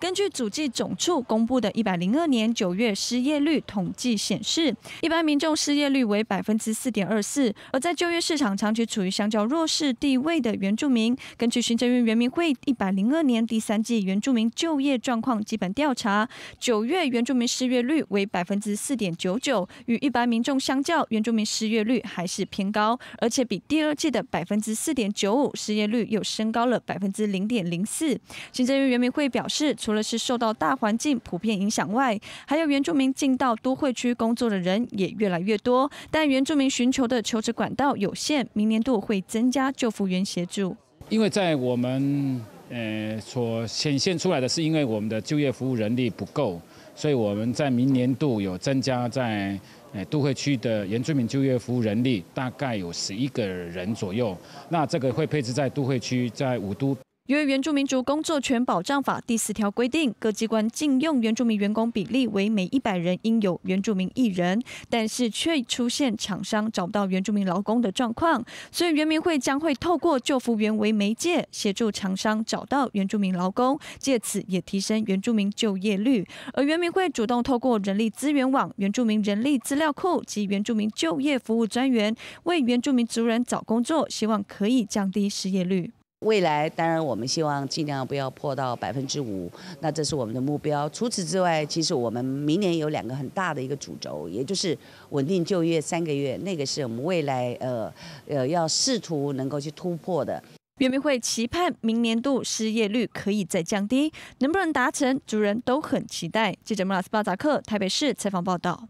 根据主计总处公布的一百零二年九月失业率统计显示，一般民众失业率为百分之四点二四，而在就业市场长期处于相较弱势地位的原住民，根据行政院原民会一百零二年第三季原住民就业状况基本调查，九月原住民失业率为百分之四点九九，与一般民众相较，原住民失业率还是偏高，而且比第二季的百分之四点九五失业率又升高了百分之零点零四。行政院原民会表示。除了是受到大环境普遍影响外，还有原住民进到都会区工作的人也越来越多。但原住民寻求的求职管道有限，明年度会增加救护员协助。因为在我们呃所显现出来的是因为我们的就业服务人力不够，所以我们在明年度有增加在都会区的原住民就业服务人力，大概有十一个人左右。那这个会配置在都会区，在五都。由于《原住民族工作权保障法》第四条规定，各机关禁用原住民员工比例为每一百人应有原住民一人，但是却出现厂商找不到原住民劳工的状况，所以原民会将会透过救服员为媒介，协助厂商找到原住民劳工，借此也提升原住民就业率。而原民会主动透过人力资源网、原住民人力资料库及原住民就业服务专员，为原住民族人找工作，希望可以降低失业率。未来当然，我们希望尽量不要破到百分之五，那这是我们的目标。除此之外，其实我们明年有两个很大的一个主轴，也就是稳定就业三个月，那个是我们未来呃呃要试图能够去突破的。袁明会期盼明年度失业率可以再降低，能不能达成，主人都很期待。记者莫老斯巴扎克，台北市采访报道。